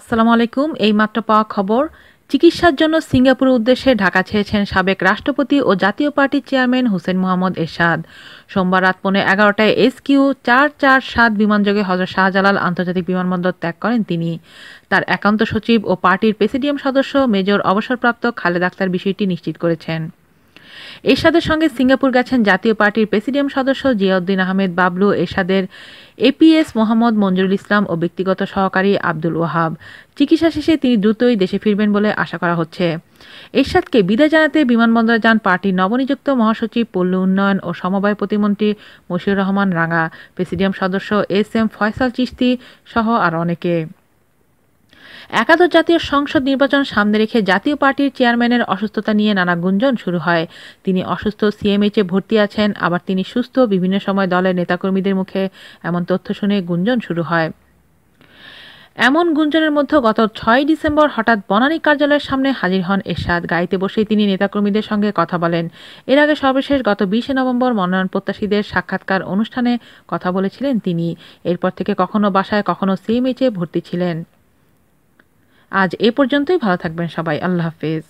আসসালামু আলাইকুম এই মাত্র পাওয়া খবর চিকিৎসার জন্য সিঙ্গাপুর উদ্দেশ্যে ঢাকা ছেড়েছেন সাবেক রাষ্ট্রপতি ও জাতীয় পার্টির চেয়ারম্যান হুসেন মোহাম্মদ এরশাদ সোমবার রাত পৌনে এগারোটায় এস কিউ চার চার সাত বিমানযোগে হজরত শাহজালাল আন্তর্জাতিক বিমানবন্দর ত্যাগ করেন তিনি তার একান্ত সচিব ও পার্টির প্রেসিডিয়াম সদস্য মেজর অবসরপ্রাপ্ত খালেদ আক্তার বিষয়টি নিশ্চিত করেছেন এরশাদের সঙ্গে সিঙ্গাপুর গেছেন জাতীয় পার্টির প্রেসিডিয়াম সদস্য জিয়াউদ্দিন আহমেদ বাবলু এরশাদের এপিএস মোহাম্মদ মঞ্জুরুল ইসলাম ও ব্যক্তিগত সহকারী আব্দুল ওয়াহাব চিকিৎসা শেষে তিনি দ্রুতই দেশে ফিরবেন বলে আশা করা হচ্ছে এরশাদকে বিদায় জানাতে বিমানবন্দরে যান পার্টির নবনিযুক্ত মহাসচিব পল্লী উন্নয়ন ও সমবায় প্রতিমন্ত্রী মশিউর রহমান রাঙা প্রেসিডিয়াম সদস্য এস এম ফয়সাল চিস্তি সহ আর অনেকে একাদশ জাতীয় সংসদ নির্বাচন সামনে রেখে জাতীয় পার্টির চেয়ারম্যানের অসুস্থতা নিয়ে নানা গুঞ্জন শুরু হয় তিনি অসুস্থ সিএমএইচে ভর্তি আছেন আবার তিনি সুস্থ বিভিন্ন সময় দলের নেতাকর্মীদের মুখে এমন তথ্য শুনে গুঞ্জন শুরু হয় এমন গুঞ্জনের মধ্যে গত ছয় ডিসেম্বর হঠাৎ বনানী কার্যালয়ের সামনে হাজির হন এরশাদ গাড়িতে বসেই তিনি নেতাকর্মীদের সঙ্গে কথা বলেন এর আগে সর্বশেষ গত বিশে নভেম্বর মনোনয়ন প্রত্যাশীদের সাক্ষাৎকার অনুষ্ঠানে কথা বলেছিলেন তিনি এরপর থেকে কখনো বাসায় কখনো সিএমএইচে ভর্তি ছিলেন আজ এ পর্যন্তই ভালো থাকবেন সবাই আল্লাহ হাফেজ